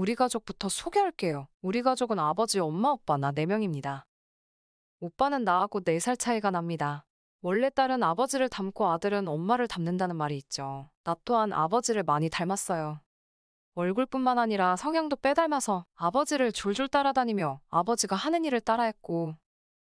우리 가족부터 소개할게요. 우리 가족은 아버지, 엄마, 오빠, 나 4명입니다. 오빠는 나하고 4살 차이가 납니다. 원래 딸은 아버지를 닮고 아들은 엄마를 닮는다는 말이 있죠. 나 또한 아버지를 많이 닮았어요. 얼굴뿐만 아니라 성향도 빼닮아서 아버지를 졸졸 따라다니며 아버지가 하는 일을 따라했고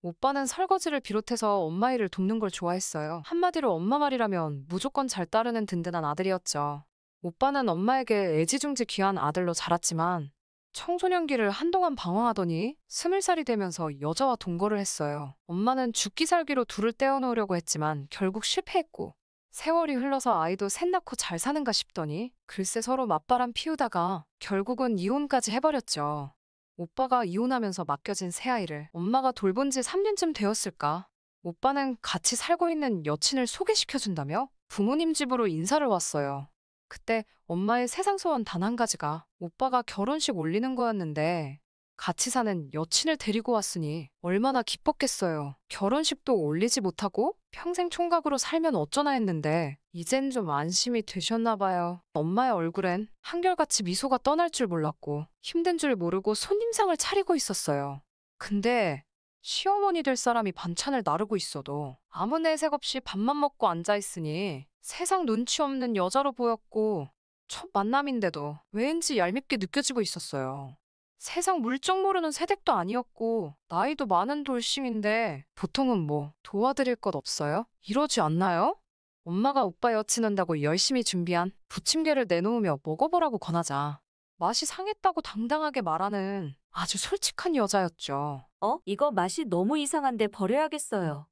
오빠는 설거지를 비롯해서 엄마 일을 돕는 걸 좋아했어요. 한마디로 엄마 말이라면 무조건 잘 따르는 든든한 아들이었죠. 오빠는 엄마에게 애지중지 귀한 아들로 자랐지만 청소년기를 한동안 방황하더니 스물 살이 되면서 여자와 동거를 했어요. 엄마는 죽기 살기로 둘을 떼어놓으려고 했지만 결국 실패했고 세월이 흘러서 아이도 셋 낳고 잘 사는가 싶더니 글쎄 서로 맞바람 피우다가 결국은 이혼까지 해버렸죠. 오빠가 이혼하면서 맡겨진 새아이를 엄마가 돌본 지 3년쯤 되었을까? 오빠는 같이 살고 있는 여친을 소개시켜준다며 부모님 집으로 인사를 왔어요. 그때 엄마의 세상 소원 단 한 가지가 오빠가 결혼식 올리는 거였는데 같이 사는 여친을 데리고 왔으니 얼마나 기뻤겠어요. 결혼식도 올리지 못하고 평생 총각으로 살면 어쩌나 했는데 이젠 좀 안심이 되셨나 봐요. 엄마의 얼굴엔 한결같이 미소가 떠날 줄 몰랐고 힘든 줄 모르고 손님상을 차리고 있었어요. 근데 시어머니 될 사람이 반찬을 나르고 있어도 아무 내색 없이 밥만 먹고 앉아있으니 세상 눈치 없는 여자로 보였고 첫 만남인데도 왠지 얄밉게 느껴지고 있었어요. 세상 물정 모르는 새댁도 아니었고 나이도 많은 돌싱인데 보통은 뭐 도와드릴 것 없어요? 이러지 않나요? 엄마가 오빠 여친 한다고 열심히 준비한 부침개를 내놓으며 먹어보라고 권하자 맛이 상했다고 당당하게 말하는 아주 솔직한 여자였죠. 어? 이거 맛이 너무 이상한데 버려야겠어요.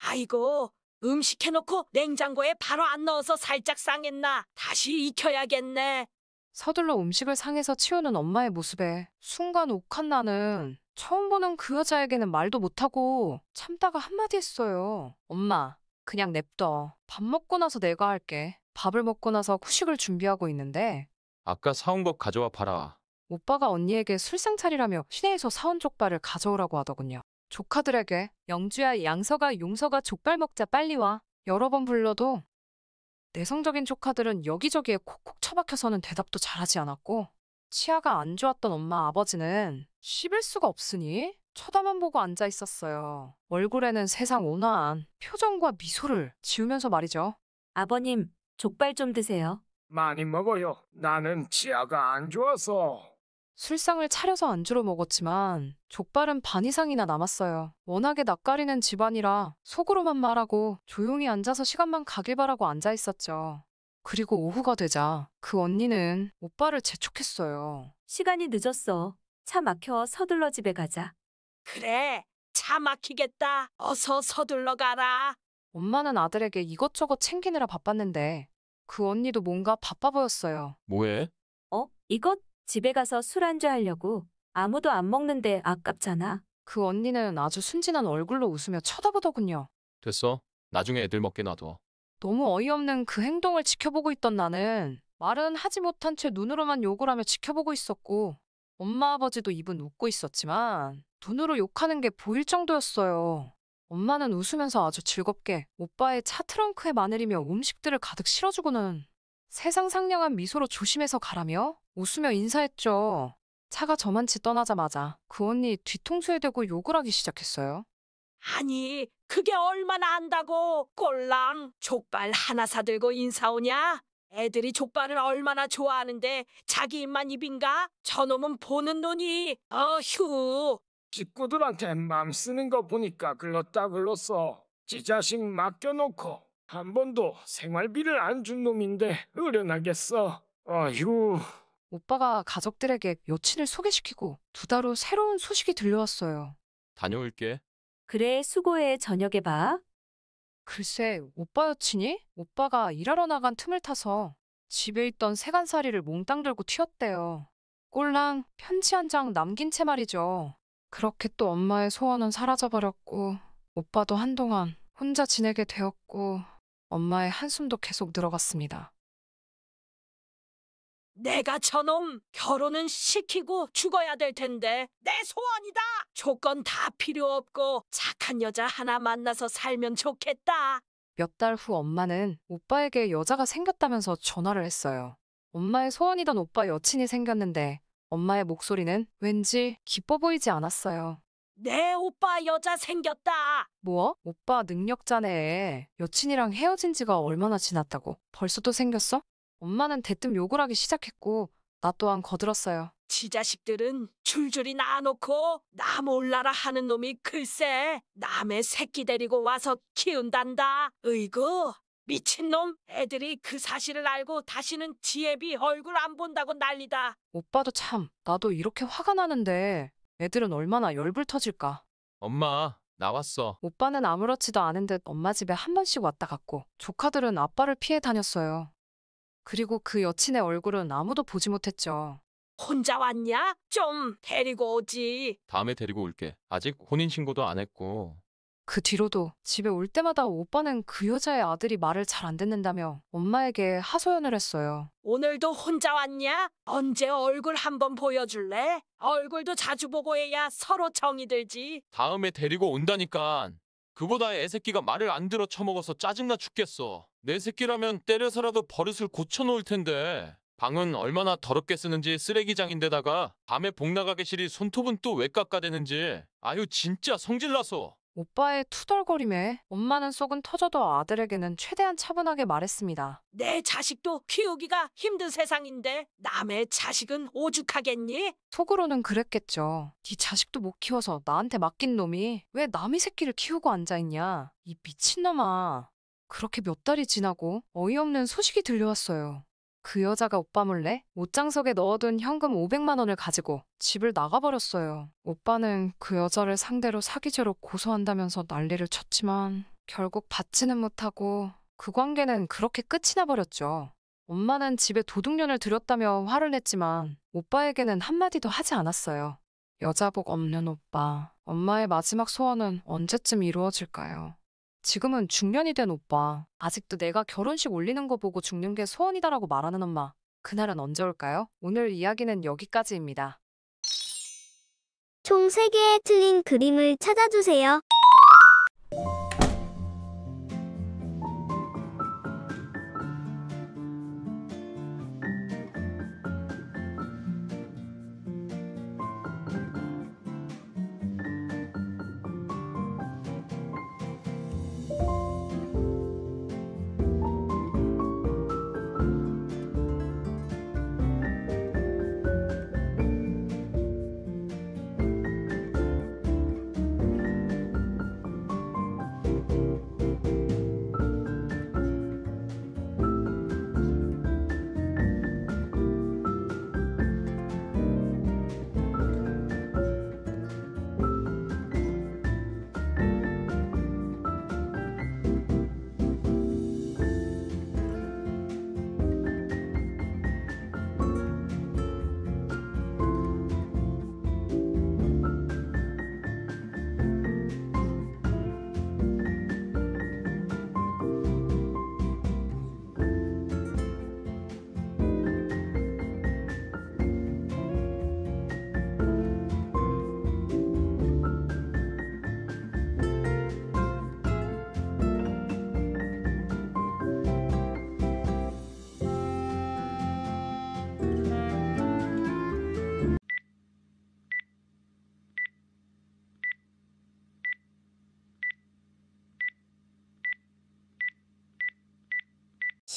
아이고, 음식 해놓고 냉장고에 바로 안 넣어서 살짝 상했나? 다시 익혀야겠네. 서둘러 음식을 상해서 치우는 엄마의 모습에 순간 욱한 나는 처음 보는 그 여자에게는 말도 못하고 참다가 한마디 했어요. 엄마, 그냥 냅둬. 밥 먹고 나서 내가 할게. 밥을 먹고 나서 후식을 준비하고 있는데 아까 사온 것 가져와 봐라. 오빠가 언니에게 술상 차리라며 시내에서 사온 족발을 가져오라고 하더군요. 조카들에게 영주야 양서가 용서가 족발 먹자 빨리 와 여러 번 불러도 내성적인 조카들은 여기저기에 콕콕 처박혀서는 대답도 잘하지 않았고 치아가 안 좋았던 엄마 아버지는 씹을 수가 없으니 쳐다만 보고 앉아 있었어요. 얼굴에는 세상 온화한 표정과 미소를 지우면서 말이죠. 아버님, 족발 좀 드세요. 많이 먹어요. 나는 치아가 안 좋아서. 술상을 차려서 안주로 먹었지만 족발은 반 이상이나 남았어요. 워낙에 낯가리는 집안이라 속으로만 말하고 조용히 앉아서 시간만 가길 바라고 앉아 있었죠. 그리고 오후가 되자 그 언니는 오빠를 재촉했어요. 시간이 늦었어. 차 막혀 서둘러 집에 가자. 그래, 차 막히겠다. 어서 서둘러 가라. 엄마는 아들에게 이것저것 챙기느라 바빴는데 그 언니도 뭔가 바빠 보였어요. 뭐해? 어? 이것 집에 가서 술 한주 하려고 아무도 안 먹는데 아깝잖아. 그 언니는 아주 순진한 얼굴로 웃으며 쳐다보더군요. 됐어. 나중에 애들 먹게 놔둬. 너무 어이없는 그 행동을 지켜보고 있던 나는 말은 하지 못한 채 눈으로만 욕을 하며 지켜보고 있었고 엄마 아버지도 입은 웃고 있었지만 눈으로 욕하는 게 보일 정도였어요. 엄마는 웃으면서 아주 즐겁게 오빠의 차 트렁크에 마늘이며 음식들을 가득 실어주고는 세상 상냥한 미소로 조심해서 가라며 웃으며 인사했죠. 차가 저만치 떠나자마자 그 언니 뒤통수에 대고 욕을 하기 시작했어요. 아니, 그게 얼마나 안다고 꼴랑 족발 하나 사들고 인사 오냐? 애들이 족발을 얼마나 좋아하는데 자기 입만 입인가? 저놈은 보는 눈이 어휴 식구들한테 맘 쓰는 거 보니까 글렀다 글렀어. 지 자식 맡겨놓고 한 번도 생활비를 안 준 놈인데 어련하겠어 아휴. 오빠가 가족들에게 여친을 소개시키고 두 달 후 새로운 소식이 들려왔어요. 다녀올게. 그래, 수고해. 저녁에 봐. 글쎄, 오빠 여친이 오빠가 일하러 나간 틈을 타서 집에 있던 세간살이를 몽땅 들고 튀었대요. 꼴랑 편지 한 장 남긴 채 말이죠. 그렇게 또 엄마의 소원은 사라져버렸고, 오빠도 한동안 혼자 지내게 되었고, 엄마의 한숨도 계속 들어갔습니다 내가 저놈 결혼은 시키고 죽어야 될 텐데 내 소원이다. 조건 다 필요 없고 착한 여자 하나 만나서 살면 좋겠다. 몇 달 후 엄마는 오빠에게 여자가 생겼다면서 전화를 했어요. 엄마의 소원이던 오빠 여친이 생겼는데 엄마의 목소리는 왠지 기뻐 보이지 않았어요. 내 오빠 여자 생겼다. 뭐? 오빠 능력자네. 여친이랑 헤어진 지가 얼마나 지났다고. 벌써 또 생겼어? 엄마는 대뜸 욕을 하기 시작했고 나 또한 거들었어요. 지 자식들은 줄줄이 낳놓고나 몰라라 하는 놈이 글쎄 남의 새끼 데리고 와서 키운단다. 으이구 미친놈 애들이 그 사실을 알고 다시는 지애비 얼굴 안 본다고 난리다. 오빠도 참 나도 이렇게 화가 나는데 애들은 얼마나 열불 터질까. 엄마, 나왔어. 오빠는 아무렇지도 않은 듯 엄마 집에 한 번씩 왔다 갔고 조카들은 아빠를 피해 다녔어요. 그리고 그 여친의 얼굴은 아무도 보지 못했죠. 혼자 왔냐? 좀 데리고 오지. 다음에 데리고 올게. 아직 혼인신고도 안 했고. 그 뒤로도 집에 올 때마다 오빠는 그 여자의 아들이 말을 잘 안 듣는다며 엄마에게 하소연을 했어요. 오늘도 혼자 왔냐? 언제 얼굴 한번 보여줄래? 얼굴도 자주 보고 해야 서로 정이 들지. 다음에 데리고 온다니까. 그보다 애새끼가 말을 안 들어 처먹어서 짜증나 죽겠어. 내 새끼라면 때려서라도 버릇을 고쳐놓을 텐데. 방은 얼마나 더럽게 쓰는지 쓰레기장인데다가 밤에 복나가게 실이 손톱은 또 왜 깎아대는지 아유 진짜 성질나서 오빠의 투덜거림에 엄마는 속은 터져도 아들에게는 최대한 차분하게 말했습니다. 내 자식도 키우기가 힘든 세상인데 남의 자식은 오죽하겠니? 속으로는 그랬겠죠. 네 자식도 못 키워서 나한테 맡긴 놈이 왜 남이 새끼를 키우고 앉아있냐. 이 미친놈아. 그렇게 몇 달이 지나고 어이없는 소식이 들려왔어요. 그 여자가 오빠 몰래 옷장석에 넣어둔 현금 500만 원을 가지고 집을 나가버렸어요. 오빠는 그 여자를 상대로 사기죄로 고소한다면서 난리를 쳤지만 결국 받지는 못하고 그 관계는 그렇게 끝이 나버렸죠. 엄마는 집에 도둑년을 들였다며 화를 냈지만 오빠에게는 한마디도 하지 않았어요. 여자복 없는 오빠, 엄마의 마지막 소원은 언제쯤 이루어질까요? 지금은 중년이 된 오빠. 아직도 내가 결혼식 올리는 거 보고 죽는 게 소원이다라고 말하는 엄마. 그날은 언제 올까요? 오늘 이야기는 여기까지입니다. 총 3개의 틀린 그림을 찾아주세요.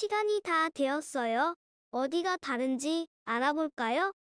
시간이 다 되었어요. 어디가 다른지 알아볼까요?